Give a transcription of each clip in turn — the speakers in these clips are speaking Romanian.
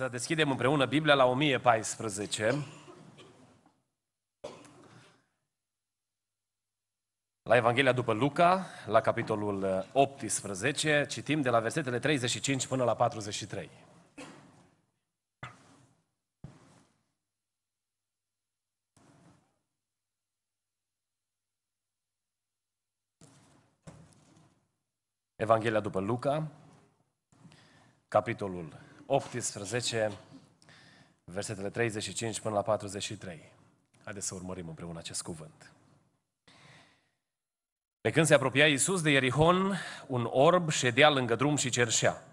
Să deschidem împreună Biblia la 1014. La Evanghelia după Luca, la capitolul 18, uh, citim de la versetele 35 până la 43. Evanghelia după Luca, capitolul 18. 18, versetele 35 până la 43. Haideți să urmărim împreună acest cuvânt. Pe când se apropia Iisus de Ierihon, un orb ședea lângă drum și cerșea.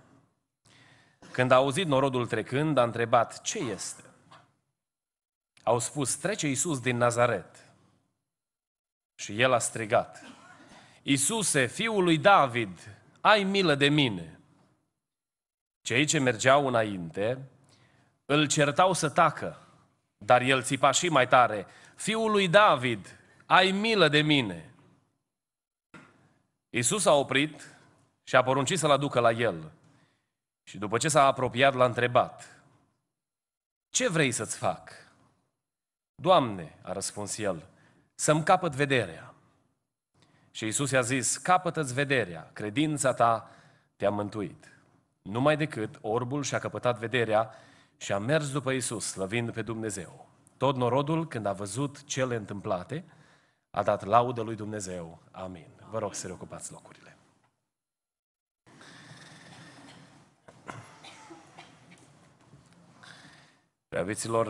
Când a auzit norodul trecând, a întrebat, ce este? Au spus, trece Iisus din Nazaret. Și el a strigat, Iisuse, fiul lui David, ai milă de mine. Cei ce mergeau înainte îl certau să tacă, dar el țipa și mai tare, Fiul lui David, ai milă de mine. Iisus a oprit și a poruncit să-l aducă la el. Și după ce s-a apropiat, l-a întrebat, Ce vrei să-ți fac? Doamne, a răspuns el, să-mi capăt vederea. Și Iisus i-a zis, capătă-ți vederea, credința ta te-a mântuit. Numai decât orbul și-a căpătat vederea și a mers după Isus, slăvind pe Dumnezeu. Tot norodul, când a văzut cele întâmplate, a dat laudă lui Dumnezeu. Amin. Vă rog să reocupați locurile. Preaviților,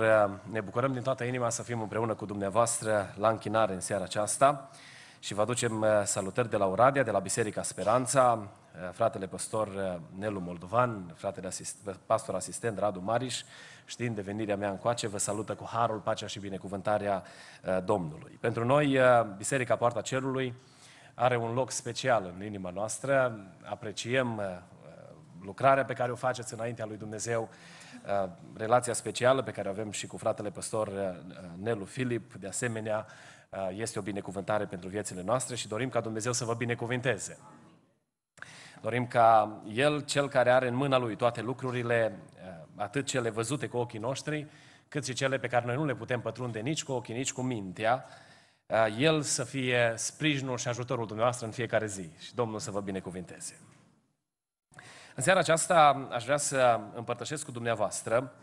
ne bucurăm din toată inima să fim împreună cu dumneavoastră la închinare în seara aceasta și vă aducem salutări de la Oradea, de la Biserica Speranța, Eh, fratele pastor eh, Nelu Moldovan, fratele asist- pastor asistent Radu Mariș, știind de venirea mea încoace, vă salută cu harul, pacea și binecuvântarea eh, Domnului. Pentru noi, Biserica Poarta Cerului are un loc special în inima noastră, apreciem lucrarea pe care o faceți înaintea lui Dumnezeu, relația specială pe care o avem și cu fratele pastor Nelu Filip, de asemenea, este o binecuvântare pentru viețile noastre și dorim ca Dumnezeu să vă binecuvinteze. Dorim ca El, Cel care are în mâna Lui toate lucrurile, eh, atât cele văzute cu ochii noștri, cât și cele pe care noi nu le putem pătrunde nici cu ochii, nici cu mintea, eh, El să fie sprijinul și ajutorul dumneavoastră în fiecare zi. Și Domnul să vă binecuvinteze. În seara aceasta aș vrea să împărtășesc cu dumneavoastră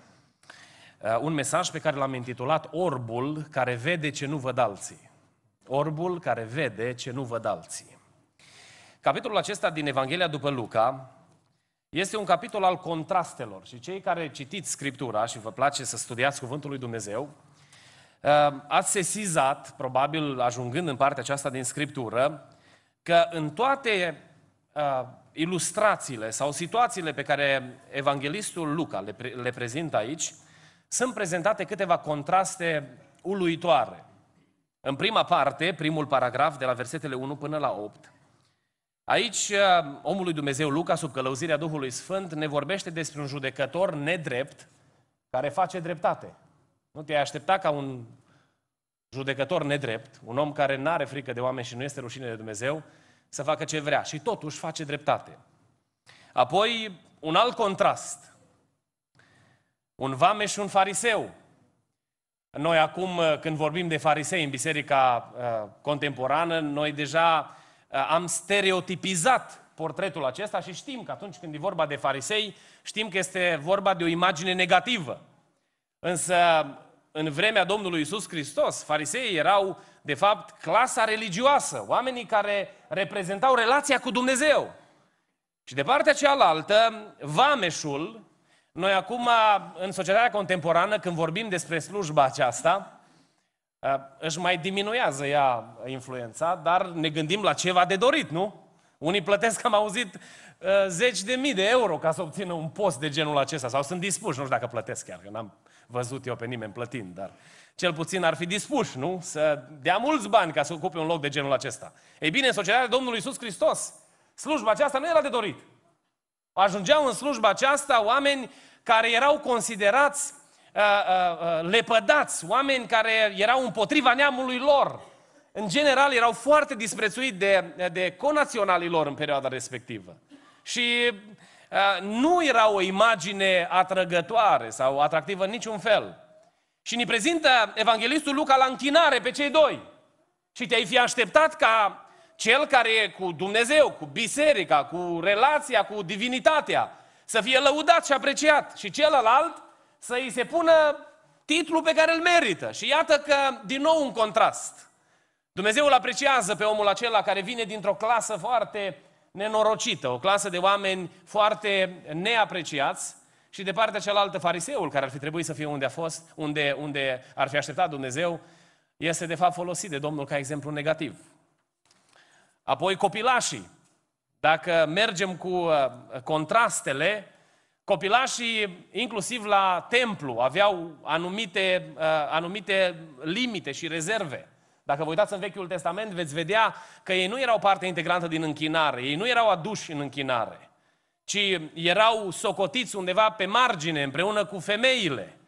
eh, un mesaj pe care l-am intitulat Orbul care vede ce nu văd alții. Orbul care vede ce nu văd alții. Capitolul acesta din Evanghelia după Luca este un capitol al contrastelor și cei care citiți Scriptura și vă place să studiați Cuvântul lui Dumnezeu, uh, ați sesizat, probabil ajungând în partea aceasta din Scriptură, că în toate uh, ilustrațiile sau situațiile pe care evanghelistul Luca le, pre- le prezintă aici, sunt prezentate câteva contraste uluitoare. În prima parte, primul paragraf de la versetele 1 până la 8, Aici, uh, omul lui Dumnezeu Luca, sub călăuzirea Duhului Sfânt, ne vorbește despre un judecător nedrept care face dreptate. Nu te-ai aștepta ca un judecător nedrept, un om care nu are frică de oameni și nu este rușine de Dumnezeu, să facă ce vrea și totuși face dreptate. Apoi, un alt contrast. Un vame și un fariseu. Noi acum, uh, când vorbim de farisei în biserica uh, contemporană, noi deja Uh, am stereotipizat portretul acesta și știm că atunci când e vorba de farisei, știm că este vorba de o imagine negativă. Însă, în vremea Domnului Isus Hristos, fariseii erau, de fapt, clasa religioasă, oamenii care reprezentau relația cu Dumnezeu. Și de partea cealaltă, vameșul, noi acum, în societatea contemporană, când vorbim despre slujba aceasta, Eh, își mai diminuează ea influența, dar ne gândim la ceva de dorit, nu? Unii plătesc, am auzit, eh, zeci de mii de euro ca să obțină un post de genul acesta. Sau sunt dispuși, nu știu dacă plătesc chiar, că n-am văzut eu pe nimeni plătind, dar cel puțin ar fi dispuși, nu? Să dea mulți bani ca să ocupe un loc de genul acesta. Ei bine, în societatea Domnului Iisus Hristos, slujba aceasta nu era de dorit. Ajungeau în slujba aceasta oameni care erau considerați Uh, uh, uh, lepădați, oameni care erau împotriva neamului lor. În general, erau foarte disprețuiți de, de conaționalii lor în perioada respectivă. Și uh, nu era o imagine atrăgătoare sau atractivă în niciun fel. Și ne prezintă evanghelistul Luca la închinare pe cei doi. Și te-ai fi așteptat ca cel care e cu Dumnezeu, cu biserica, cu relația, cu divinitatea, să fie lăudat și apreciat. Și celălalt să îi se pună titlul pe care îl merită. Și iată că, din nou, un contrast. Dumnezeu îl apreciază pe omul acela care vine dintr-o clasă foarte nenorocită, o clasă de oameni foarte neapreciați, și de partea cealaltă, fariseul, care ar fi trebuit să fie unde a fost, unde, unde ar fi așteptat Dumnezeu, este de fapt folosit de Domnul ca exemplu negativ. Apoi copilașii. Dacă mergem cu uh, contrastele, Copilașii, inclusiv la templu, aveau anumite, uh, anumite limite și rezerve. Dacă vă uitați în Vechiul Testament, veți vedea că ei nu erau parte integrantă din închinare, ei nu erau aduși în închinare, ci erau socotiți undeva pe margine, împreună cu femeile.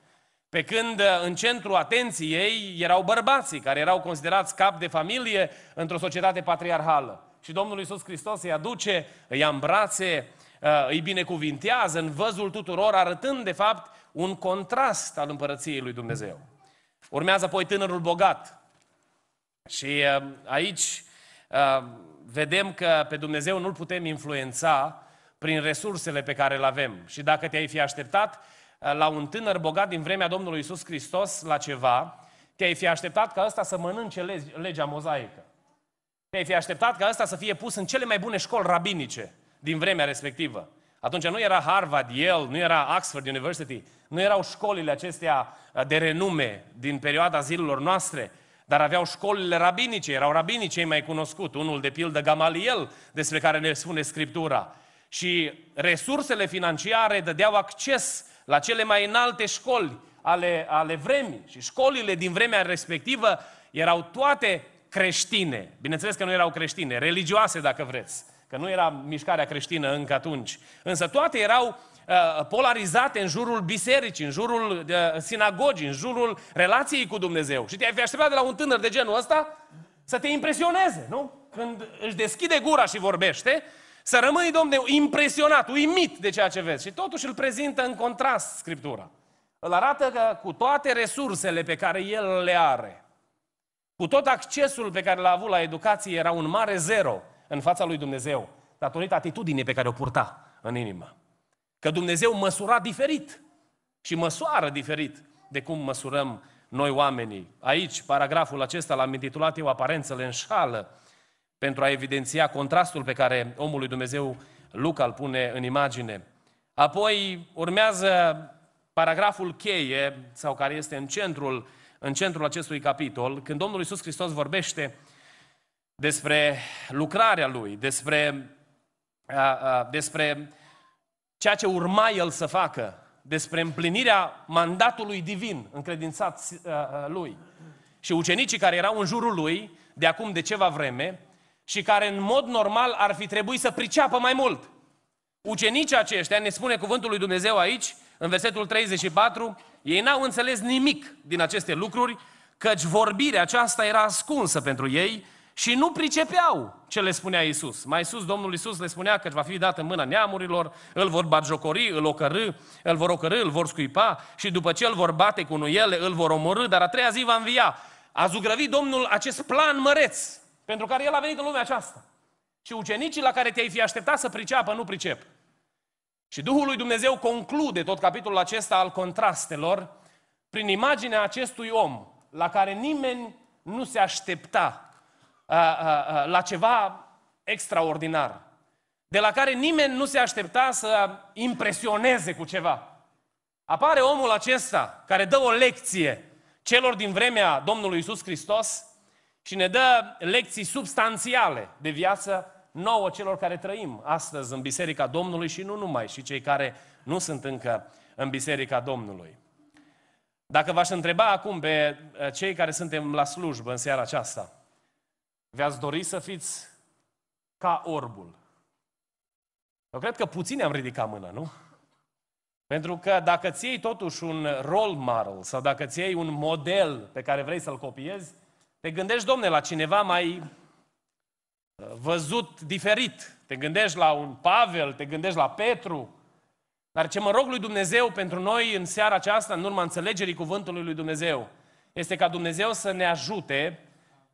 Pe când uh, în centru atenției erau bărbații, care erau considerați cap de familie într-o societate patriarhală. Și Domnul Iisus Hristos îi aduce, îi ia în brațe, Uh, îi binecuvintează în văzul tuturor, arătând de fapt un contrast al împărăției lui Dumnezeu. Urmează apoi tânărul bogat. Și uh, aici uh, vedem că pe Dumnezeu nu-L putem influența prin resursele pe care le avem. Și dacă te-ai fi așteptat la un tânăr bogat din vremea Domnului Isus Hristos la ceva, te-ai fi așteptat ca ăsta să mănânce legea mozaică. Te-ai fi așteptat ca ăsta să fie pus în cele mai bune școli rabinice din vremea respectivă. Atunci nu era Harvard, Yale, nu era Oxford University, nu erau școlile acestea uh, de renume din perioada zilelor noastre, dar aveau școlile rabinice, erau rabinii cei mai cunoscut, unul de pildă Gamaliel, despre care ne spune Scriptura. Și resursele financiare dădeau acces la cele mai înalte școli ale, ale vremii. Și școlile din vremea respectivă erau toate creștine. Bineînțeles că nu erau creștine, religioase dacă vreți că nu era mișcarea creștină încă atunci. Însă toate erau uh, polarizate în jurul bisericii, în jurul uh, sinagogii, în jurul relației cu Dumnezeu. Și te-ai fi așteptat de la un tânăr de genul ăsta să te impresioneze, nu? Când își deschide gura și vorbește, să rămâi, domne, impresionat, uimit de ceea ce vezi. Și totuși îl prezintă în contrast Scriptura. Îl arată că cu toate resursele pe care el le are, cu tot accesul pe care l-a avut la educație, era un mare zero în fața lui Dumnezeu datorită atitudinii pe care o purta în inimă. Că Dumnezeu măsura diferit și măsoară diferit de cum măsurăm noi oamenii. Aici, paragraful acesta l-am intitulat eu Aparențele înșală pentru a evidenția contrastul pe care omul lui Dumnezeu Luca îl pune în imagine. Apoi urmează paragraful cheie, sau care este în centrul, în centrul acestui capitol, când Domnul Iisus Hristos vorbește uh, despre lucrarea lui, despre, uh, uh, despre ceea ce urma el să facă, despre împlinirea mandatului divin încredințat uh, lui. Și ucenicii care erau în jurul lui de acum de ceva vreme și care în mod normal ar fi trebuit să priceapă mai mult. Ucenicii aceștia, ne spune cuvântul lui Dumnezeu aici, în versetul 34, ei n-au înțeles nimic din aceste lucruri, căci vorbirea aceasta era ascunsă pentru ei și nu pricepeau ce le spunea Isus. Mai sus, Domnul Isus le spunea că va fi dat în mâna neamurilor, îl vor barjocori, îl, ocărâ, îl vor ocărâ, îl vor scuipa și după ce îl vor bate cu nuiele, îl vor omorâ, dar a treia zi va învia. A zugrăvit Domnul acest plan măreț pentru care El a venit în lumea aceasta. Și ucenicii la care te-ai fi așteptat să priceapă, nu pricep. Și Duhul lui Dumnezeu conclude tot capitolul acesta al contrastelor prin imaginea acestui om la care nimeni nu se aștepta la ceva extraordinar, de la care nimeni nu se aștepta să impresioneze cu ceva. Apare omul acesta care dă o lecție celor din vremea Domnului Isus Hristos și ne dă lecții substanțiale de viață nouă celor care trăim astăzi în Biserica Domnului și nu numai, și cei care nu sunt încă în Biserica Domnului. Dacă v-aș întreba acum pe eh, cei care suntem la slujbă în seara aceasta, V-ați dori să fiți ca orbul. Eu cred că puțini am ridicat mâna, nu? Pentru că dacă ți iei totuși un role model sau dacă ți iei un model pe care vrei să-l copiezi, te gândești, domne, la cineva mai uh, văzut diferit. Te gândești la un Pavel, te gândești la Petru. Dar ce mă rog lui Dumnezeu pentru noi în seara aceasta, în urma înțelegerii cuvântului lui Dumnezeu, este ca Dumnezeu să ne ajute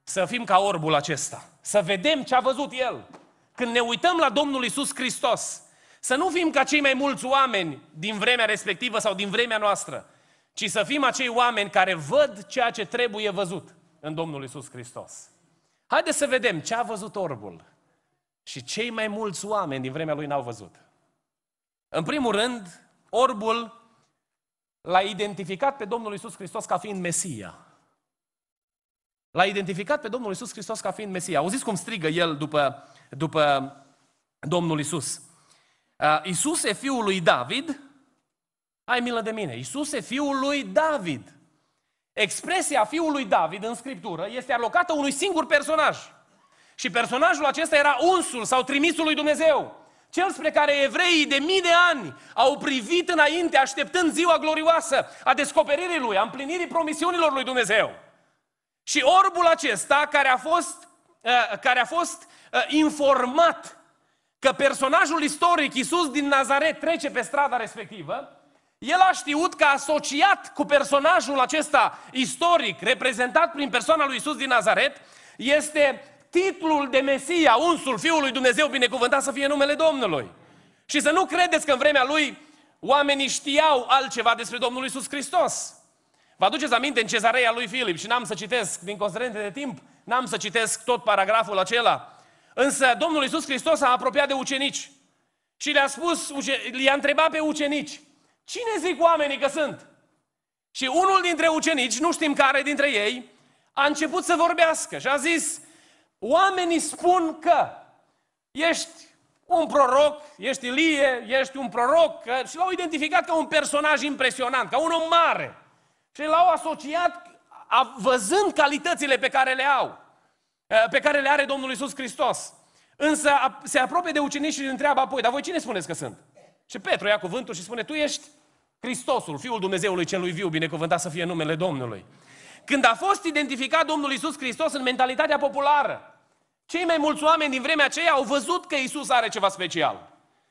să fim ca orbul acesta. Să vedem ce a văzut el. Când ne uităm la Domnul Isus Hristos, să nu fim ca cei mai mulți oameni din vremea respectivă sau din vremea noastră, ci să fim acei oameni care văd ceea ce trebuie văzut în Domnul Isus Hristos. Haideți să vedem ce a văzut orbul și cei mai mulți oameni din vremea lui n-au văzut. În primul rând, orbul l-a identificat pe Domnul Isus Hristos ca fiind Mesia. L-a identificat pe Domnul Isus Hristos ca fiind Mesia. Auziți cum strigă el după, după Domnul Isus. Uh, Isus e fiul lui David, ai milă de mine. Isus e fiul lui David. Expresia fiului David în Scriptură este alocată unui singur personaj. Și personajul acesta era unsul sau trimisul lui Dumnezeu. Cel spre care evreii de mii de ani au privit înainte, așteptând ziua glorioasă a descoperirii lui, a împlinirii promisiunilor lui Dumnezeu. Și orbul acesta, care a fost, uh, care a fost uh, informat că personajul istoric Iisus din Nazaret trece pe strada respectivă, el a știut că asociat cu personajul acesta istoric, reprezentat prin persoana lui Iisus din Nazaret, este titlul de Mesia, unsul Fiului Dumnezeu, binecuvântat să fie numele Domnului. Și să nu credeți că în vremea lui oamenii știau altceva despre Domnul Iisus Hristos. Vă aduceți aminte în cezarea lui Filip și n-am să citesc, din considerente de timp, n-am să citesc tot paragraful acela. Însă Domnul Iisus Hristos a apropiat de ucenici și le-a spus, le a întrebat pe ucenici, cine zic oamenii că sunt? Și unul dintre ucenici, nu știm care dintre ei, a început să vorbească și a zis, oamenii spun că ești un proroc, ești Ilie, ești un proroc, că... și l-au identificat ca un personaj impresionant, ca un om mare și l-au asociat văzând calitățile pe care le au, pe care le are Domnul Isus Hristos. Însă se apropie de ucenici și îl întreabă apoi, dar voi cine spuneți că sunt? Și Petru ia cuvântul și spune, tu ești Hristosul, Fiul Dumnezeului Celui Viu, binecuvântat să fie numele Domnului. Când a fost identificat Domnul Isus Hristos în mentalitatea populară, cei mai mulți oameni din vremea aceea au văzut că Isus are ceva special.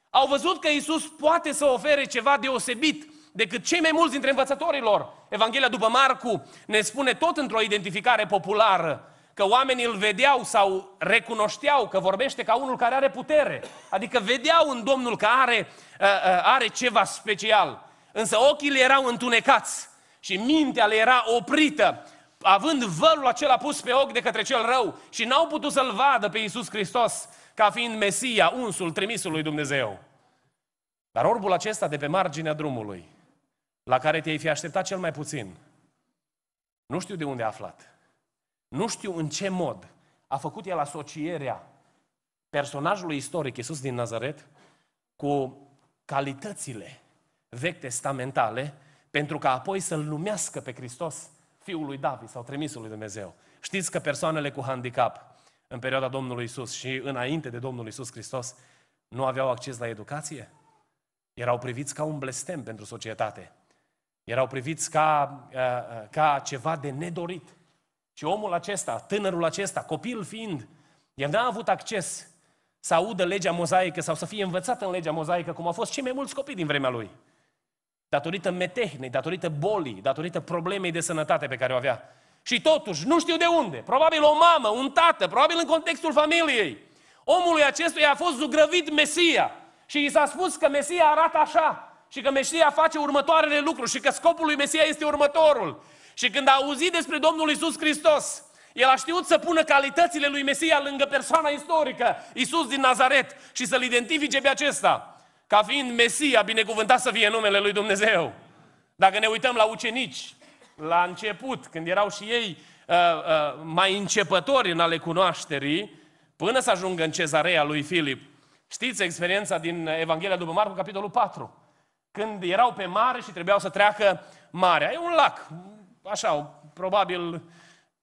Au văzut că Isus poate să ofere ceva deosebit decât cei mai mulți dintre învățătorii lor. Evanghelia după Marcu ne spune tot într-o identificare populară că oamenii îl vedeau sau recunoșteau că vorbește ca unul care are putere. Adică vedeau în Domnul că are, uh, uh, are ceva special. Însă ochii le erau întunecați și mintea le era oprită, având vărul acela pus pe ochi de către cel rău și n-au putut să-L vadă pe Iisus Hristos ca fiind Mesia, unsul, trimisul lui Dumnezeu. Dar orbul acesta de pe marginea drumului la care te-ai fi așteptat cel mai puțin. Nu știu de unde a aflat. Nu știu în ce mod a făcut el asocierea personajului istoric Iisus din Nazaret cu calitățile vechi testamentale pentru ca apoi să-L numească pe Hristos Fiul lui David sau trimisul lui Dumnezeu. Știți că persoanele cu handicap în perioada Domnului Isus și înainte de Domnul Isus Hristos nu aveau acces la educație? Erau priviți ca un blestem pentru societate. Erau priviți ca, eh, eh, ca ceva de nedorit. Și omul acesta, tânărul acesta, copil fiind, el n-a avut acces să audă legea mozaică sau să fie învățat în legea mozaică, cum au fost cei mai mulți copii din vremea lui. Datorită metehnei, datorită bolii, datorită problemei de sănătate pe care o avea. Și totuși, nu știu de unde, probabil o mamă, un tată, probabil în contextul familiei, omului acestuia a fost zugrăvit Mesia. Și i s-a spus că Mesia arată așa, și că Mesia face următoarele lucruri și că scopul lui Mesia este următorul. Și când a auzit despre Domnul Isus Hristos, el a știut să pună calitățile lui Mesia lângă persoana istorică, Isus din Nazaret, și să-l identifice pe acesta, ca fiind Mesia, binecuvântat să fie numele lui Dumnezeu. Dacă ne uităm la ucenici, la început, când erau și ei uh, uh, mai începători în ale cunoașterii, până să ajungă în cezarea lui Filip. Știți experiența din Evanghelia după Marcu, capitolul 4 când erau pe mare și trebuiau să treacă marea. E un lac, așa, probabil,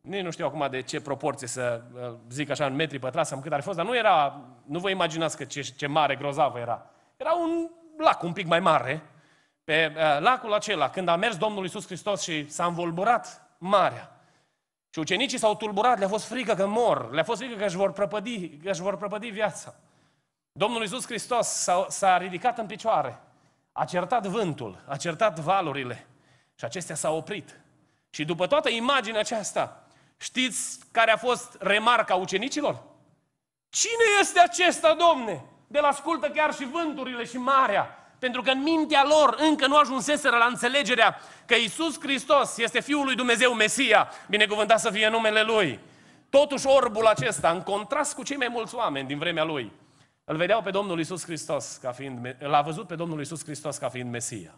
nici nu știu acum de ce proporție să uh, zic așa în metri pătrați sau cât ar fi fost, dar nu era, nu vă imaginați că ce, ce mare grozavă era. Era un lac un pic mai mare. Pe uh, lacul acela, când a mers Domnul Iisus Hristos și s-a învolburat marea, și ucenicii s-au tulburat, le-a fost frică că mor, le-a fost frică că își vor prăpădi, că își vor prăpădi viața. Domnul Iisus Hristos s-a, s-a ridicat în picioare a certat vântul, a certat valurile și acestea s-au oprit. Și după toată imaginea aceasta, știți care a fost remarca ucenicilor? Cine este acesta, domne? de la ascultă chiar și vânturile și marea. Pentru că în mintea lor încă nu ajunseseră la înțelegerea că Isus Hristos este Fiul lui Dumnezeu, Mesia, binecuvântat să fie numele Lui. Totuși orbul acesta, în contrast cu cei mai mulți oameni din vremea Lui, îl vedeau pe Domnul Isus Hristos ca fiind, l-a văzut pe Domnul Isus Hristos ca fiind Mesia.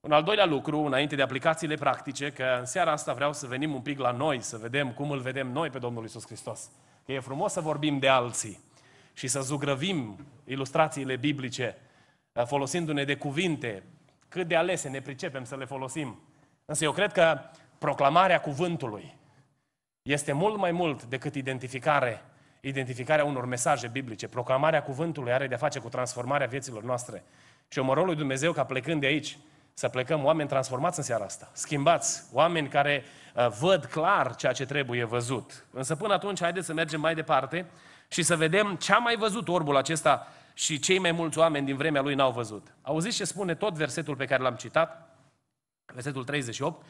Un al doilea lucru, înainte de aplicațiile practice, că în seara asta vreau să venim un pic la noi, să vedem cum îl vedem noi pe Domnul Isus Hristos. Că e frumos să vorbim de alții și să zugrăvim ilustrațiile biblice, eh, folosindu-ne de cuvinte, cât de alese ne pricepem să le folosim. Însă eu cred că proclamarea cuvântului este mult mai mult decât identificare identificarea unor mesaje biblice, proclamarea cuvântului are de-a face cu transformarea vieților noastre. Și eu mă rog lui Dumnezeu ca plecând de aici, să plecăm oameni transformați în seara asta, schimbați, oameni care uh, văd clar ceea ce trebuie văzut. Însă până atunci, haideți să mergem mai departe și să vedem ce a mai văzut orbul acesta și cei mai mulți oameni din vremea lui n-au văzut. Auziți ce spune tot versetul pe care l-am citat, versetul 38,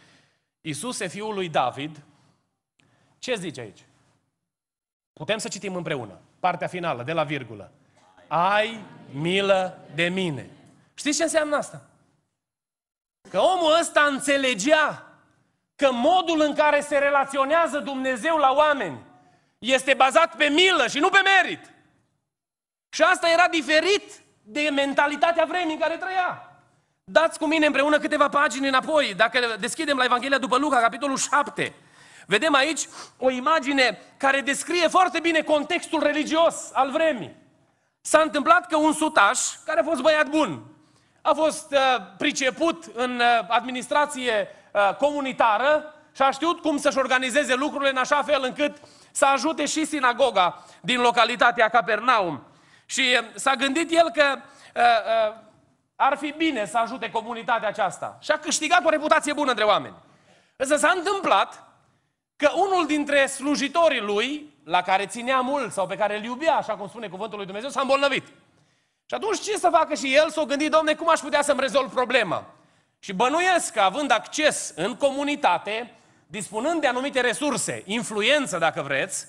Iisuse, fiul lui David, ce zice aici? Putem să citim împreună, partea finală, de la virgulă. Ai milă de mine. Știți ce înseamnă asta? Că omul ăsta înțelegea că modul în care se relaționează Dumnezeu la oameni este bazat pe milă și nu pe merit. Și asta era diferit de mentalitatea vremii în care trăia. Dați cu mine împreună câteva pagini înapoi, dacă deschidem la Evanghelia după Luca, capitolul 7. Vedem aici o imagine care descrie foarte bine contextul religios al vremii. S-a întâmplat că un sutaș, care a fost băiat bun, a fost uh, priceput în uh, administrație uh, comunitară și a știut cum să-și organizeze lucrurile în așa fel încât să ajute și sinagoga din localitatea Capernaum. Și uh, s-a gândit el că uh, uh, ar fi bine să ajute comunitatea aceasta. Și a câștigat o reputație bună între oameni. Însă s-a întâmplat că unul dintre slujitorii lui, la care ținea mult sau pe care îl iubea, așa cum spune cuvântul lui Dumnezeu, s-a îmbolnăvit. Și atunci ce să facă și el? S-o gândit, domne, cum aș putea să-mi rezolv problema? Și bănuiesc că având acces în comunitate, dispunând de anumite resurse, influență dacă vreți,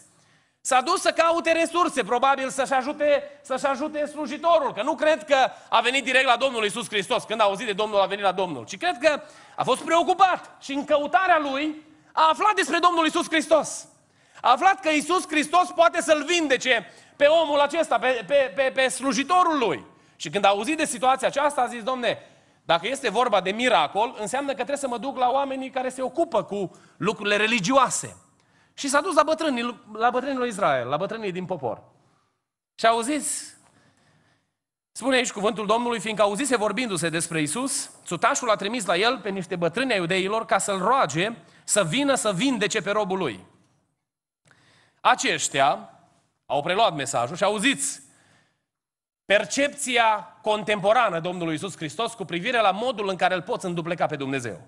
S-a dus să caute resurse, probabil să-și ajute, să-și ajute slujitorul, că nu cred că a venit direct la Domnul Isus Hristos, când a auzit de Domnul a venit la Domnul, ci cred că a fost preocupat și în căutarea lui a aflat despre Domnul Isus Hristos. A aflat că Isus Hristos poate să-l vindece pe omul acesta, pe, pe, pe, pe slujitorul lui. Și când a auzit de situația aceasta, a zis, domne, dacă este vorba de miracol, înseamnă că trebuie să mă duc la oamenii care se ocupă cu lucrurile religioase. Și s-a dus la bătrânii, la bătrânii lui Israel, la bătrânii din popor. Și auziți, spune aici cuvântul Domnului, fiindcă auzise vorbindu-se despre Isus, sutașul a trimis la el pe niște bătrâni ai iudeilor ca să-l roage să vină să vindece pe robul lui. Aceștia au preluat mesajul și auziți percepția contemporană Domnului Isus Hristos cu privire la modul în care îl poți îndupleca pe Dumnezeu.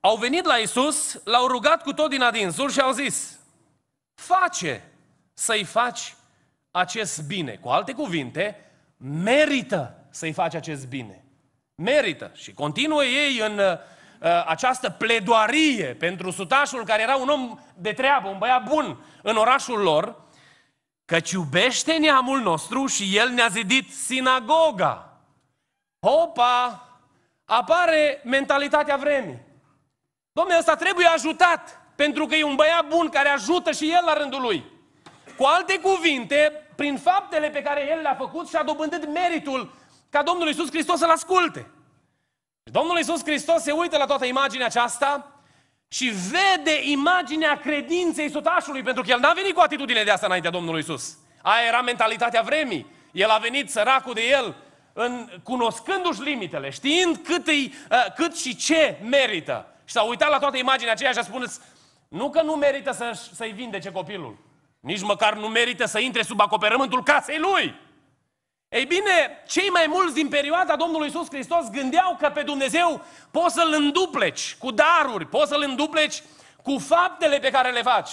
Au venit la Isus, l-au rugat cu tot din adinsul și au zis, face să-i faci acest bine. Cu alte cuvinte, merită să-i faci acest bine. Merită. Și continuă ei în Uh, această pledoarie pentru sutașul care era un om de treabă, un băiat bun în orașul lor, căci iubește neamul nostru și el ne-a zidit sinagoga. Opa! Apare mentalitatea vremii. Domnul ăsta trebuie ajutat, pentru că e un băiat bun care ajută și el la rândul lui. Cu alte cuvinte, prin faptele pe care el le-a făcut și-a dobândit meritul ca Domnul Iisus Hristos să-l asculte. Domnul Iisus Hristos se uită la toată imaginea aceasta și vede imaginea credinței sutașului, pentru că el n-a venit cu atitudine de asta înaintea Domnului Iisus. Aia era mentalitatea vremii. El a venit săracul de el, în, cunoscându-și limitele, știind cât, îi, ă, cât și ce merită. Și s-a uitat la toată imaginea aceea și a spus, nu că nu merită să, să-i vindece copilul, nici măcar nu merită să intre sub acoperământul casei lui. Ei bine, cei mai mulți din perioada Domnului Iisus Hristos gândeau că pe Dumnezeu poți să-L îndupleci cu daruri, poți să-L îndupleci cu faptele pe care le faci.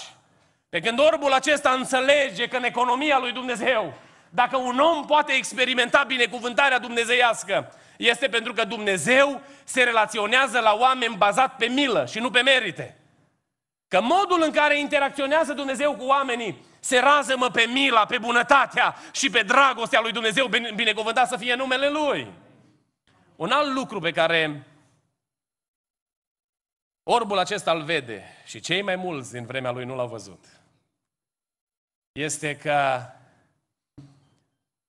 Pe când orbul acesta înțelege că în economia lui Dumnezeu, dacă un om poate experimenta binecuvântarea dumnezeiască, este pentru că Dumnezeu se relaționează la oameni bazat pe milă și nu pe merite. Că modul în care interacționează Dumnezeu cu oamenii se rază-mă pe mila, pe bunătatea și pe dragostea lui Dumnezeu, binecuvântat să fie numele Lui. Un alt lucru pe care orbul acesta îl vede și cei mai mulți din vremea lui nu l-au văzut, este că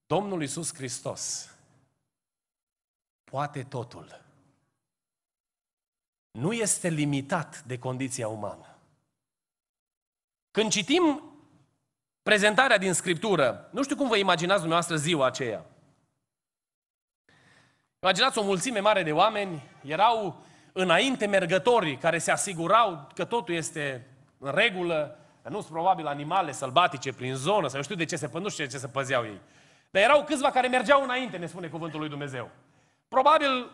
Domnul Iisus Hristos poate totul. Nu este limitat de condiția umană. Când citim prezentarea din Scriptură. Nu știu cum vă imaginați dumneavoastră ziua aceea. Imaginați o mulțime mare de oameni, erau înainte mergătorii care se asigurau că totul este în regulă, că nu sunt probabil animale sălbatice prin zonă, sau eu știu de ce se, nu știu de ce se păzeau ei. Dar erau câțiva care mergeau înainte, ne spune cuvântul lui Dumnezeu. Probabil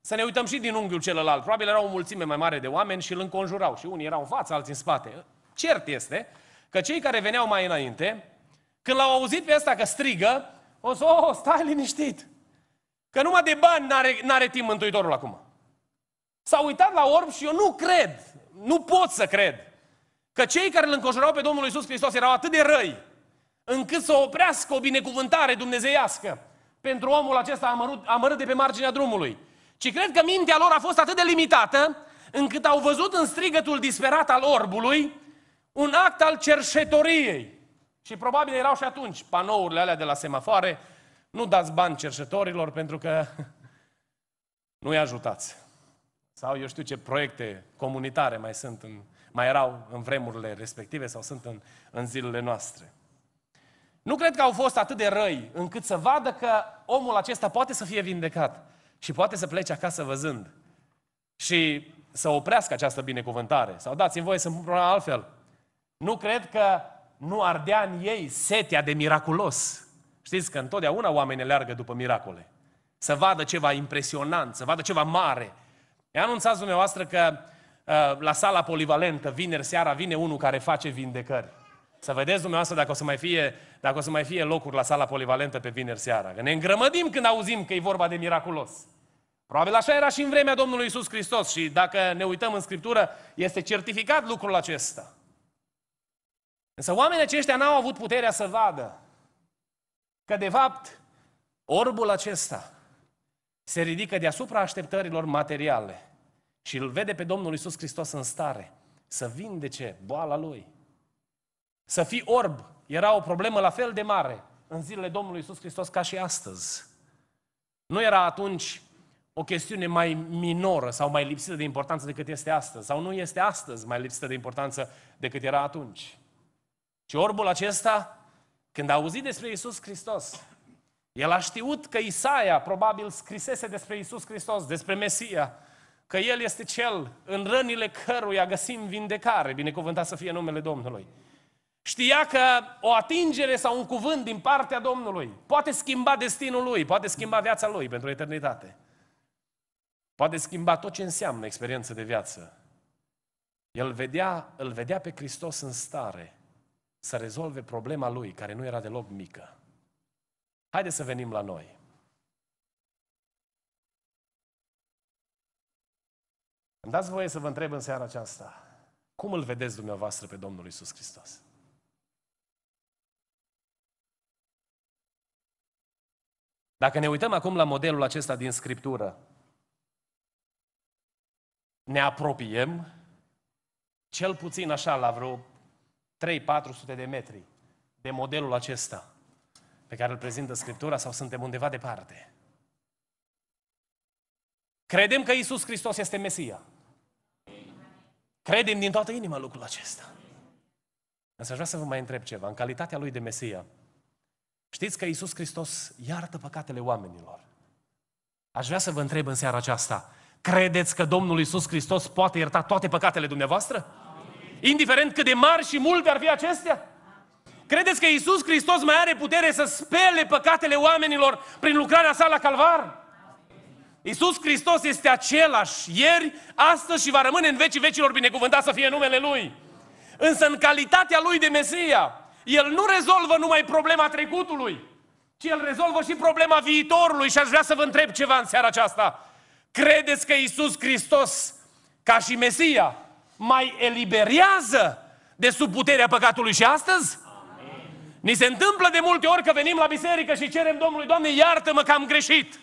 să ne uităm și din unghiul celălalt. Probabil erau o mulțime mai mare de oameni și îl înconjurau. Și unii erau în față, alții în spate. Cert este Că cei care veneau mai înainte, când l-au auzit pe ăsta că strigă, o să, oh, stai liniștit, că numai de bani n-are, n-are timp Mântuitorul acum. S-a uitat la orb și eu nu cred, nu pot să cred, că cei care îl înconjurau pe Domnul Iisus Hristos erau atât de răi, încât să oprească o binecuvântare dumnezeiască pentru omul acesta amărut, amărât de pe marginea drumului. Ci cred că mintea lor a fost atât de limitată, încât au văzut în strigătul disperat al orbului un act al cerșetoriei. Și probabil erau și atunci panourile alea de la semafoare, nu dați bani cerșetorilor pentru că nu-i ajutați. Sau eu știu ce proiecte comunitare mai sunt în, mai erau în vremurile respective sau sunt în, în zilele noastre. Nu cred că au fost atât de răi încât să vadă că omul acesta poate să fie vindecat și poate să plece acasă văzând și să oprească această binecuvântare. Sau dați-mi voie să-mi altfel. Nu cred că nu ardea în ei setea de miraculos. Știți că întotdeauna oamenii leargă după miracole. Să vadă ceva impresionant, să vadă ceva mare. E anunțați dumneavoastră că uh, la sala polivalentă, vineri seara, vine unul care face vindecări. Să vedeți dumneavoastră dacă o să mai fie, dacă o să mai fie locuri la sala polivalentă pe vineri seara. Că ne îngrămădim când auzim că e vorba de miraculos. Probabil așa era și în vremea Domnului Isus Hristos și dacă ne uităm în Scriptură, este certificat lucrul acesta. Însă oamenii aceștia n-au avut puterea să vadă că de fapt orbul acesta se ridică deasupra așteptărilor materiale și îl vede pe Domnul Isus Hristos în stare să vindece boala lui. Să fii orb era o problemă la fel de mare în zilele Domnului Isus Hristos ca și astăzi. Nu era atunci o chestiune mai minoră sau mai lipsită de importanță decât este astăzi, sau nu este astăzi mai lipsită de importanță decât era atunci. Și orbul acesta, când a auzit despre Isus Hristos, el a știut că Isaia probabil scrisese despre Isus Hristos, despre Mesia, că El este Cel în rănile căruia găsim vindecare, binecuvântat să fie numele Domnului. Știa că o atingere sau un cuvânt din partea Domnului poate schimba destinul lui, poate schimba viața lui pentru eternitate. Poate schimba tot ce înseamnă experiență de viață. El vedea, îl vedea pe Hristos în stare să rezolve problema lui, care nu era deloc mică. Haideți să venim la noi. Îmi dați voie să vă întreb în seara aceasta, cum îl vedeți dumneavoastră pe Domnul Isus Hristos? Dacă ne uităm acum la modelul acesta din Scriptură, ne apropiem, cel puțin așa, la vreo 3-400 de metri de modelul acesta pe care îl prezintă Scriptura sau suntem undeva departe? Credem că Isus Hristos este Mesia. Credem din toată inima lucrul acesta. Însă aș vrea să vă mai întreb ceva. În calitatea lui de Mesia, știți că Isus Hristos iartă păcatele oamenilor. Aș vrea să vă întreb în seara aceasta, credeți că Domnul Isus Hristos poate ierta toate păcatele dumneavoastră? indiferent cât de mari și multe ar fi acestea? Credeți că Isus Hristos mai are putere să spele păcatele oamenilor prin lucrarea sa la calvar? Isus Hristos este același ieri, astăzi și va rămâne în vecii vecilor binecuvântat să fie numele Lui. Însă în calitatea Lui de Mesia, El nu rezolvă numai problema trecutului, ci El rezolvă și problema viitorului și aș vrea să vă întreb ceva în seara aceasta. Credeți că Isus Hristos, ca și Mesia, mai eliberează de sub puterea păcatului și astăzi? Ni se întâmplă de multe ori că venim la biserică și cerem Domnului, Doamne, iartă-mă că am greșit.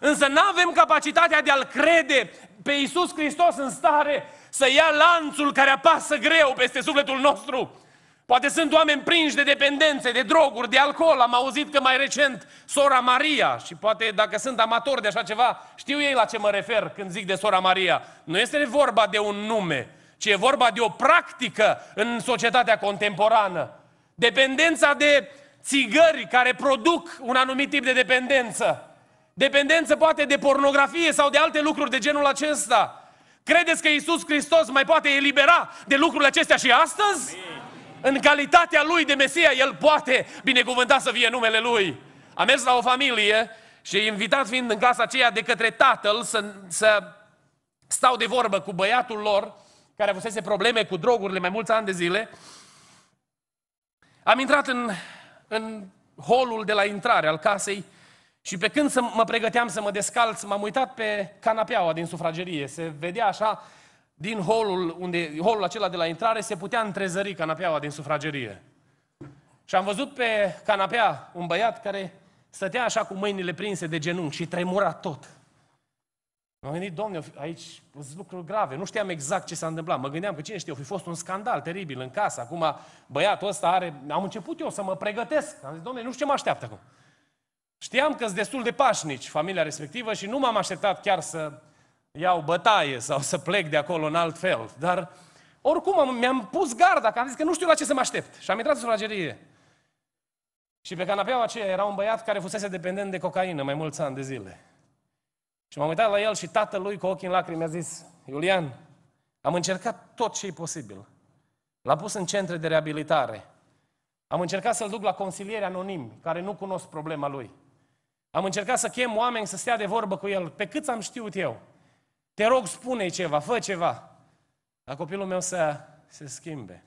Însă nu avem capacitatea de a-L crede pe Iisus Hristos în stare să ia lanțul care apasă greu peste sufletul nostru. Poate sunt oameni prinși de dependențe, de droguri, de alcool. Am auzit că mai recent sora Maria, și poate dacă sunt amatori de așa ceva, știu ei la ce mă refer când zic de sora Maria. Nu este vorba de un nume, ci e vorba de o practică în societatea contemporană. Dependența de țigări care produc un anumit tip de dependență. Dependență poate de pornografie sau de alte lucruri de genul acesta. Credeți că Isus Hristos mai poate elibera de lucrurile acestea și astăzi? Amin. În calitatea Lui de Mesia, El poate binecuvânta să fie numele Lui. A mers la o familie și invitat fiind în clasa aceea de către tatăl să, să stau de vorbă cu băiatul lor, care avusese probleme cu drogurile mai mulți ani de zile, am intrat în, în holul de la intrare al casei și pe când să mă pregăteam să mă descalț, m-am uitat pe canapeaua din sufragerie. Se vedea așa, din holul, unde, holul acela de la intrare, se putea întrezări canapeaua din sufragerie. Și am văzut pe canapea un băiat care stătea așa cu mâinile prinse de genunchi și tremura tot. M-am gândit, domne, aici sunt lucruri grave. Nu știam exact ce s-a întâmplat. Mă gândeam că cine știe, o fi fost un scandal teribil în casă. Acum băiatul ăsta are... Am început eu să mă pregătesc. Am zis, domne, nu știu ce mă așteaptă acum. Știam că sunt destul de pașnici familia respectivă și nu m-am așteptat chiar să iau bătaie sau să plec de acolo în alt fel. Dar oricum mi-am pus garda, că am zis că nu știu la ce să mă aștept. Și am intrat în sufragerie. Și pe canapeaua aceea era un băiat care fusese dependent de cocaină mai mulți ani de zile. Și m-am uitat la el și tatălui cu ochii în lacrimi mi-a zis, Iulian, am încercat tot ce e posibil. L-am pus în centre de reabilitare. Am încercat să-l duc la consilieri anonimi, care nu cunosc problema lui. Am încercat să chem oameni să stea de vorbă cu el, pe cât am știut eu. Te rog, spune ceva, fă ceva. La copilul meu să se schimbe.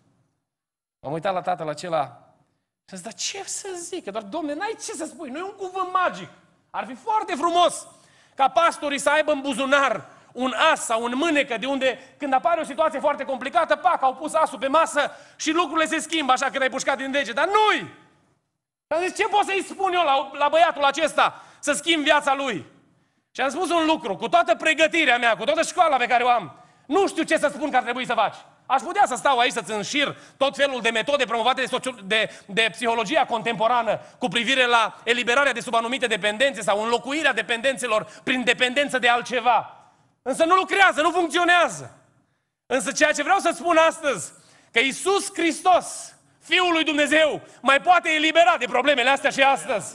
M-am uitat la tatăl acela și zis, dar ce să zic? Doar, domne, n-ai ce să spui, nu e un cuvânt magic. Ar fi foarte frumos ca pastorii să aibă în buzunar un as sau un mânecă de unde, când apare o situație foarte complicată, pac, au pus asul pe masă și lucrurile se schimbă așa când ai pușcat din dege Dar nu-i! Am zis, ce pot să-i spun eu la, la băiatul acesta să schimb viața lui? Și am spus un lucru, cu toată pregătirea mea, cu toată școala pe care o am, nu știu ce să spun că ar trebui să faci. Aș putea să stau aici să-ți înșir tot felul de metode promovate de, socio- de, de psihologia contemporană cu privire la eliberarea de sub anumite dependențe sau înlocuirea dependențelor prin dependență de altceva. Însă nu lucrează, nu funcționează. Însă ceea ce vreau să spun astăzi, că Isus Hristos, Fiul lui Dumnezeu, mai poate elibera de problemele astea și astăzi.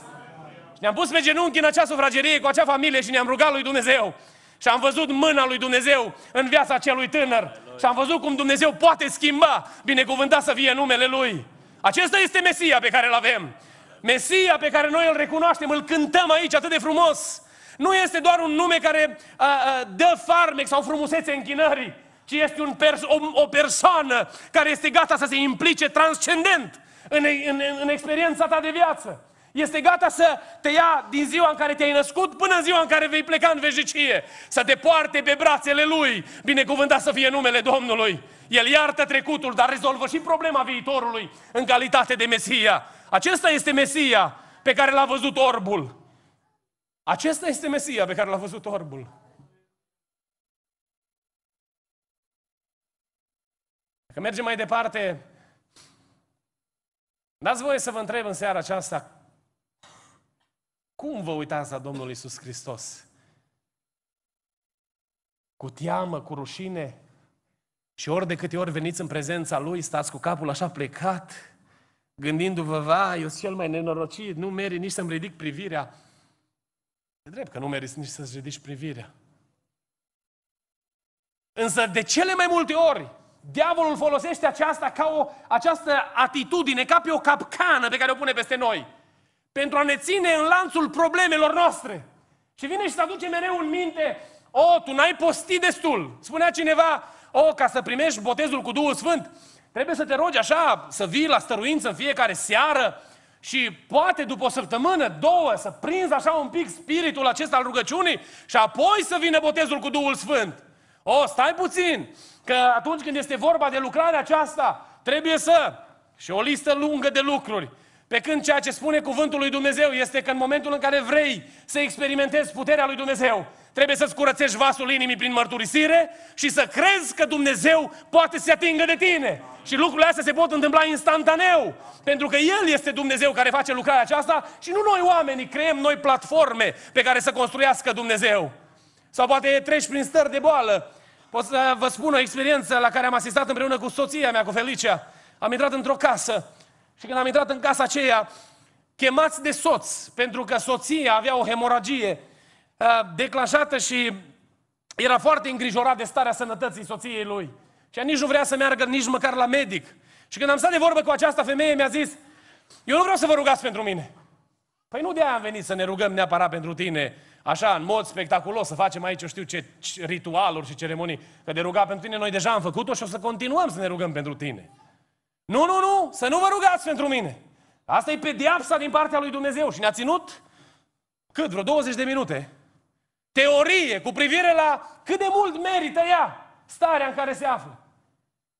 Și ne-am pus pe genunchi în acea sufragerie cu acea familie și ne-am rugat lui Dumnezeu. Și am văzut mâna lui Dumnezeu în viața acelui tânăr. Și am văzut cum Dumnezeu poate schimba, binecuvântat să fie numele Lui. Acesta este Mesia pe care îl avem. Mesia pe care noi îl recunoaștem, îl cântăm aici atât de frumos. Nu este doar un nume care a, a, dă farmec sau frumusețe închinării, ci este un pers- o, o persoană care este gata să se implice transcendent în, în, în, în experiența ta de viață este gata să te ia din ziua în care te-ai născut până în ziua în care vei pleca în veșnicie. Să te poarte pe brațele Lui, binecuvântat să fie numele Domnului. El iartă trecutul, dar rezolvă și problema viitorului în calitate de Mesia. Acesta este Mesia pe care l-a văzut orbul. Acesta este Mesia pe care l-a văzut orbul. Dacă mergem mai departe, dați voie să vă întreb în seara aceasta, cum vă uitați la Domnul Isus Hristos? Cu teamă, cu rușine? Și ori de câte ori veniți în prezența Lui, stați cu capul așa plecat, gândindu-vă, va, eu sunt cel mai nenorocit, nu meri nici să-mi ridic privirea. E drept că nu meriți nici să-ți ridici privirea. Însă de cele mai multe ori, diavolul folosește aceasta ca o, această atitudine, ca pe o capcană pe care o pune peste noi pentru a ne ține în lanțul problemelor noastre. Și vine și să aduce mereu în minte, o, oh, tu n-ai postit destul. Spunea cineva, o, oh, ca să primești botezul cu Duhul sfânt. trebuie să te rogi așa, să vii la stăruință în fiecare seară și poate după o săptămână, două, să prinzi așa un pic spiritul acesta al rugăciunii și apoi să vină botezul cu Duhul Sfânt. O, oh, stai puțin, că atunci când este vorba de lucrarea aceasta, trebuie să... Și o listă lungă de lucruri. Pe când ceea ce spune cuvântul lui Dumnezeu este că în momentul în care vrei să experimentezi puterea lui Dumnezeu, trebuie să-ți curățești vasul inimii prin mărturisire și să crezi că Dumnezeu poate să se atingă de tine. Și lucrurile astea se pot întâmpla instantaneu, pentru că El este Dumnezeu care face lucrarea aceasta și nu noi oamenii creăm noi platforme pe care să construiască Dumnezeu. Sau poate treci prin stări de boală. Pot să vă spun o experiență la care am asistat împreună cu soția mea, cu Felicia. Am intrat într-o casă și când am intrat în casa aceea, chemați de soț, pentru că soția avea o hemoragie uh, declanșată și era foarte îngrijorat de starea sănătății soției lui. Și nici nu vrea să meargă nici măcar la medic. Și când am stat de vorbă cu această femeie, mi-a zis, eu nu vreau să vă rugați pentru mine. Păi nu de-aia am venit să ne rugăm neapărat pentru tine, așa, în mod spectaculos, să facem aici, eu știu ce ritualuri și ceremonii. Că de ruga pentru tine noi deja am făcut-o și o să continuăm să ne rugăm pentru tine. Nu, nu, nu, să nu vă rugați pentru mine. Asta e pediapsa din partea lui Dumnezeu și ne-a ținut cât? Vreo 20 de minute. Teorie cu privire la cât de mult merită ea starea în care se află.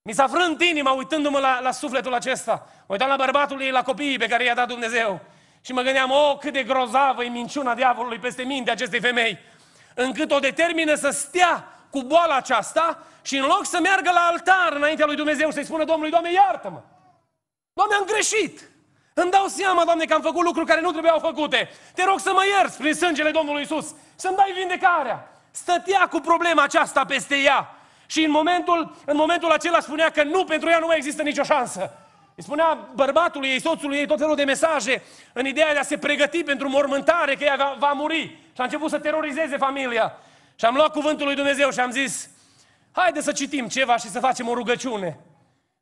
Mi s-a frânt inima uitându-mă la, la sufletul acesta. Mă uitam la bărbatul ei, la copiii pe care i-a dat Dumnezeu. Și mă gândeam, o, oh, cât de grozavă e minciuna diavolului peste mintea acestei femei, încât o determină să stea cu boala aceasta și în loc să meargă la altar înaintea lui Dumnezeu și să-i spună Domnului, Doamne, iartă-mă! Doamne, am greșit! Îmi dau seama, Doamne, că am făcut lucruri care nu trebuiau făcute. Te rog să mă ierți prin sângele Domnului Iisus. să-mi dai vindecarea. Stătea cu problema aceasta peste ea. Și în momentul, în momentul acela spunea că nu, pentru ea nu mai există nicio șansă. Îi spunea bărbatului ei, soțului ei, tot felul de mesaje, în ideea de a se pregăti pentru mormântare, că ea va, va muri. Și a început să terorizeze familia. Și am luat cuvântul lui Dumnezeu și am zis, haide să citim ceva și să facem o rugăciune.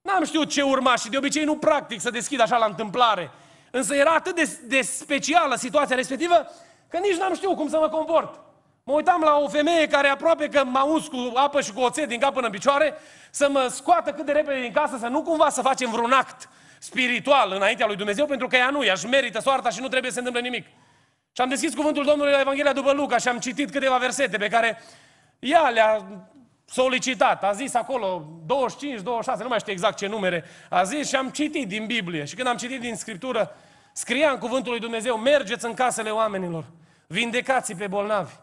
N-am știut ce urma și de obicei nu practic să deschid așa la întâmplare. Însă era atât de, de specială situația respectivă că nici n-am știut cum să mă comport. Mă uitam la o femeie care aproape că m-a uns cu apă și cu oțet din cap până în picioare să mă scoată cât de repede din casă, să nu cumva să facem vreun act spiritual înaintea lui Dumnezeu, pentru că ea nu, ea își merită soarta și nu trebuie să se întâmple nimic. Și am deschis cuvântul Domnului la Evanghelia după Luca și am citit câteva versete pe care ea le-a solicitat. A zis acolo 25, 26, nu mai știu exact ce numere. A zis și am citit din Biblie. Și când am citit din Scriptură, scria în cuvântul lui Dumnezeu, mergeți în casele oamenilor, vindecați pe bolnavi.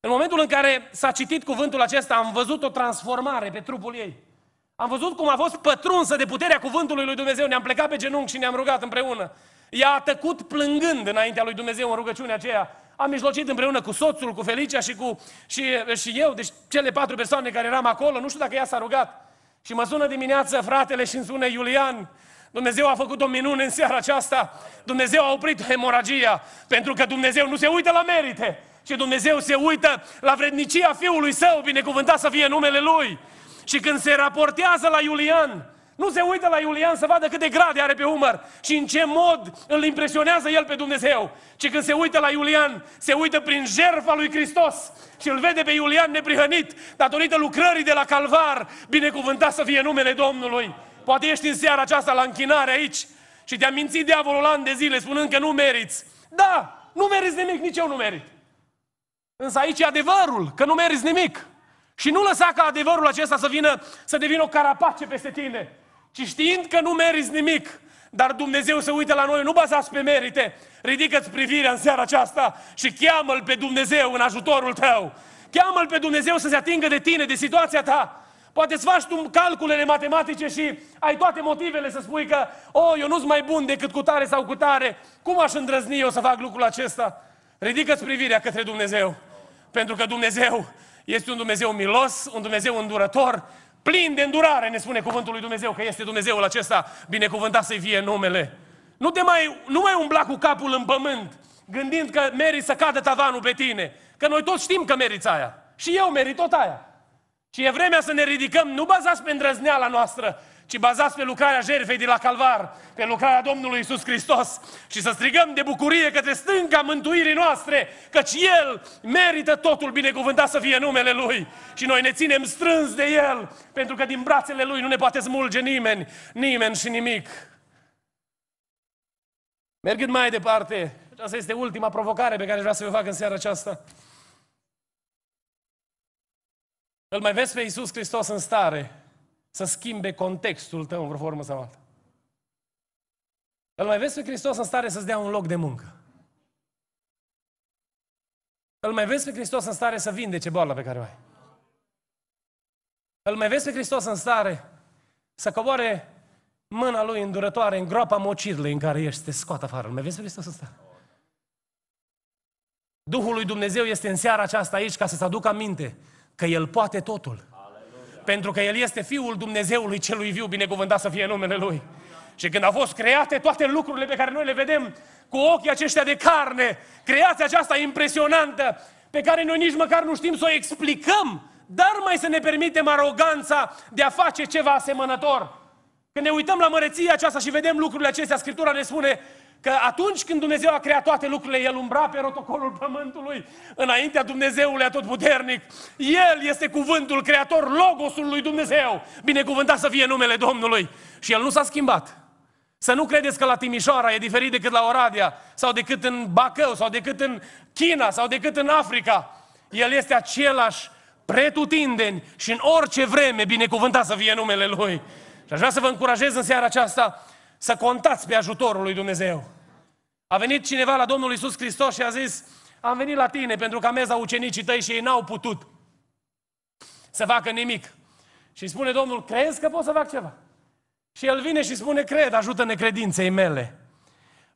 În momentul în care s-a citit cuvântul acesta, am văzut o transformare pe trupul ei. Am văzut cum a fost pătrunsă de puterea cuvântului lui Dumnezeu. Ne-am plecat pe genunchi și ne-am rugat împreună. Ea a tăcut plângând înaintea lui Dumnezeu în rugăciunea aceea. Am mijlocit împreună cu soțul, cu Felicia și cu și, și eu, deci cele patru persoane care eram acolo, nu știu dacă ea s-a rugat. Și mă sună dimineață fratele și îmi sună Iulian, Dumnezeu a făcut o minune în seara aceasta. Dumnezeu a oprit hemoragia, pentru că Dumnezeu nu se uită la merite, ci Dumnezeu se uită la vrednicia Fiului Său, binecuvântat să fie numele Lui. Și când se raportează la Iulian, nu se uită la Iulian să vadă câte grade are pe umăr și în ce mod îl impresionează el pe Dumnezeu. Ci când se uită la Iulian, se uită prin jertfa lui Hristos și îl vede pe Iulian neprihănit datorită lucrării de la Calvar, binecuvântat să fie numele Domnului. Poate ești în seara aceasta la închinare aici și te-a mințit diavolul ani de zile spunând că nu meriți. Da, nu meriți nimic, nici eu nu merit. Însă aici e adevărul, că nu meriți nimic. Și nu lăsa ca adevărul acesta să vină, să devină o carapace peste tine, ci știind că nu meriți nimic, dar Dumnezeu se uită la noi, nu bazați pe merite, ridică-ți privirea în seara aceasta și cheamă-L pe Dumnezeu în ajutorul tău. Cheamă-L pe Dumnezeu să se atingă de tine, de situația ta. Poate îți faci tu calculele matematice și ai toate motivele să spui că o, oh, eu nu sunt mai bun decât cu tare sau cu tare. Cum aș îndrăzni eu să fac lucrul acesta? Ridică-ți privirea către Dumnezeu. Pentru că Dumnezeu este un Dumnezeu milos, un Dumnezeu îndurător, plin de îndurare, ne spune cuvântul lui Dumnezeu, că este Dumnezeul acesta, binecuvântat să-i vie numele. Nu, te mai, nu mai umbla cu capul în pământ, gândind că meriți să cadă tavanul pe tine. Că noi toți știm că meriți aia. Și eu merit tot aia. Și e vremea să ne ridicăm, nu bazați pe îndrăzneala noastră, ci bazați pe lucrarea jerfei de la Calvar, pe lucrarea Domnului Isus Hristos și să strigăm de bucurie către stânga mântuirii noastre, căci El merită totul binecuvântat să fie numele Lui. Și noi ne ținem strâns de El, pentru că din brațele Lui nu ne poate smulge nimeni, nimeni și nimic. Mergând mai departe, aceasta este ultima provocare pe care vreau să vă fac în seara aceasta. Îl mai vezi pe Iisus Hristos în stare să schimbe contextul tău în vreo formă sau alta. Îl mai vezi pe Hristos în stare să-ți dea un loc de muncă. Îl mai vezi pe Hristos în stare să vindece boala pe care o ai. Îl mai vezi pe Hristos în stare să coboare mâna lui îndurătoare în groapa mocirlei în care ești, te scoată afară. Îl mai vezi pe Hristos în stare. Duhul lui Dumnezeu este în seara aceasta aici ca să-ți aducă aminte că El poate totul. Pentru că El este Fiul Dumnezeului Celui Viu, binecuvântat să fie numele Lui. Și când au fost create toate lucrurile pe care noi le vedem cu ochii aceștia de carne, creația aceasta impresionantă, pe care noi nici măcar nu știm să o explicăm, dar mai să ne permitem aroganța de a face ceva asemănător. Când ne uităm la măreția aceasta și vedem lucrurile acestea, Scriptura ne spune Că atunci când Dumnezeu a creat toate lucrurile, El umbra pe rotocolul pământului, înaintea Dumnezeului Atotputernic. El este cuvântul, creator, logosul lui Dumnezeu. Binecuvântat să fie numele Domnului. Și El nu s-a schimbat. Să nu credeți că la Timișoara e diferit decât la Oradea, sau decât în Bacău, sau decât în China, sau decât în Africa. El este același pretutindeni și în orice vreme binecuvântat să fie numele Lui. Și aș vrea să vă încurajez în seara aceasta să contați pe ajutorul lui Dumnezeu. A venit cineva la Domnul Isus Hristos și a zis, am venit la tine pentru că meza ucenicii tăi și ei n-au putut să facă nimic. Și spune Domnul, crezi că pot să fac ceva? Și el vine și spune, cred, ajută-ne mele.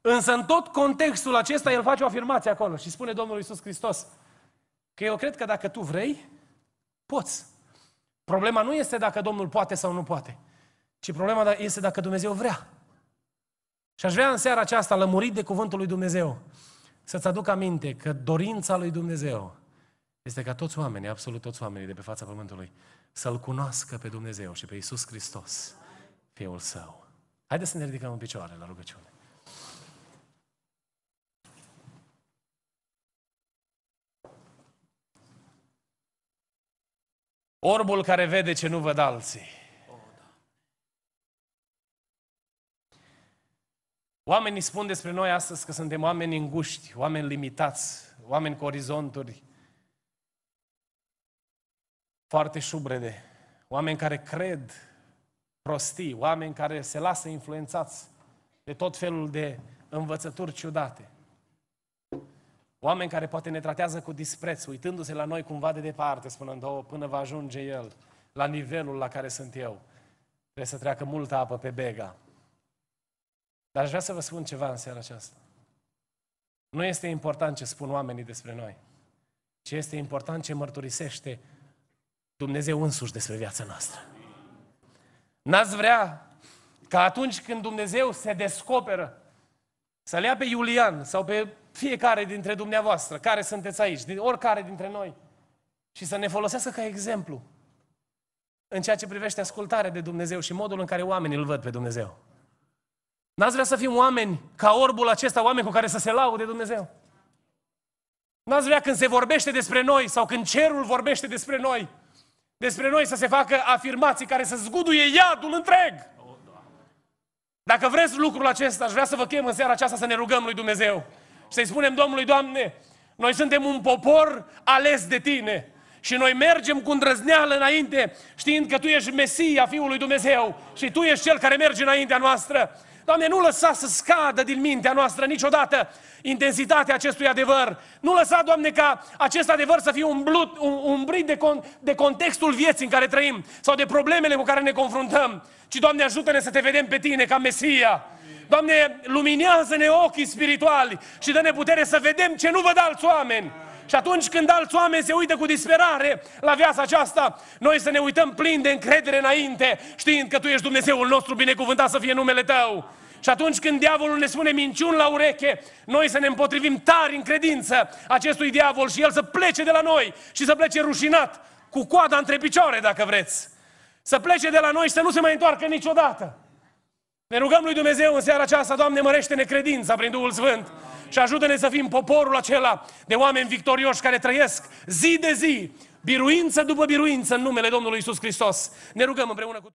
Însă în tot contextul acesta el face o afirmație acolo și spune Domnul Isus Hristos că eu cred că dacă tu vrei, poți. Problema nu este dacă Domnul poate sau nu poate, ci problema da- este dacă Dumnezeu vrea. Și aș vrea în seara aceasta, lămurit de cuvântul lui Dumnezeu, să-ți aduc aminte că dorința lui Dumnezeu este ca toți oamenii, absolut toți oamenii de pe fața Pământului, să-L cunoască pe Dumnezeu și pe Iisus Hristos, Fiul Său. Haideți să ne ridicăm în picioare la rugăciune. Orbul care vede ce nu văd alții. Oamenii spun despre noi astăzi că suntem oameni înguști, oameni limitați, oameni cu orizonturi foarte șubrede, oameni care cred prostii, oameni care se lasă influențați de tot felul de învățături ciudate. Oameni care poate ne tratează cu dispreț, uitându-se la noi cumva de departe, spunând, o, oh, până va ajunge el la nivelul la care sunt eu. Trebuie să treacă multă apă pe bega dar aș vrea să vă spun ceva în seara aceasta. Nu este important ce spun oamenii despre noi, ci este important ce mărturisește Dumnezeu însuși despre viața noastră. N-ați vrea ca atunci când Dumnezeu se descoperă, să-l ia pe Iulian sau pe fiecare dintre dumneavoastră, care sunteți aici, din oricare dintre noi, și să ne folosească ca exemplu în ceea ce privește ascultarea de Dumnezeu și modul în care oamenii îl văd pe Dumnezeu. N-ați vrea să fim oameni ca orbul acesta, oameni cu care să se laude Dumnezeu? N-ați vrea când se vorbește despre noi sau când cerul vorbește despre noi, despre noi să se facă afirmații care să zguduie iadul întreg. Dacă vreți lucrul acesta, aș vrea să vă chem în seara aceasta să ne rugăm lui Dumnezeu și să-i spunem Domnului, Doamne, noi suntem un popor ales de Tine și noi mergem cu îndrăzneală înainte, știind că Tu ești Mesia Fiului Dumnezeu și Tu ești Cel care merge înaintea noastră Doamne, nu lăsa să scadă din mintea noastră niciodată intensitatea acestui adevăr. Nu lăsa, Doamne, ca acest adevăr să fie umblut, um, umbrit de, con, de contextul vieții în care trăim sau de problemele cu care ne confruntăm, ci, Doamne, ajută-ne să te vedem pe Tine ca Mesia. Doamne, luminează-ne ochii spirituali și dă-ne putere să vedem ce nu văd alți oameni. Și atunci când alți oameni se uită cu disperare la viața aceasta, noi să ne uităm plin de încredere înainte, știind că Tu ești Dumnezeul nostru, binecuvântat să fie numele Tău. Și atunci când diavolul ne spune minciuni la ureche, noi să ne împotrivim tari în credință acestui diavol și el să plece de la noi și să plece rușinat, cu coada între picioare, dacă vreți. Să plece de la noi și să nu se mai întoarcă niciodată. Ne rugăm lui Dumnezeu în seara aceasta, Doamne, mărește-ne credința prin Duhul Sfânt și ajută-ne să fim poporul acela de oameni victorioși care trăiesc zi de zi, biruință după biruință în numele Domnului Isus Hristos. Ne rugăm împreună cu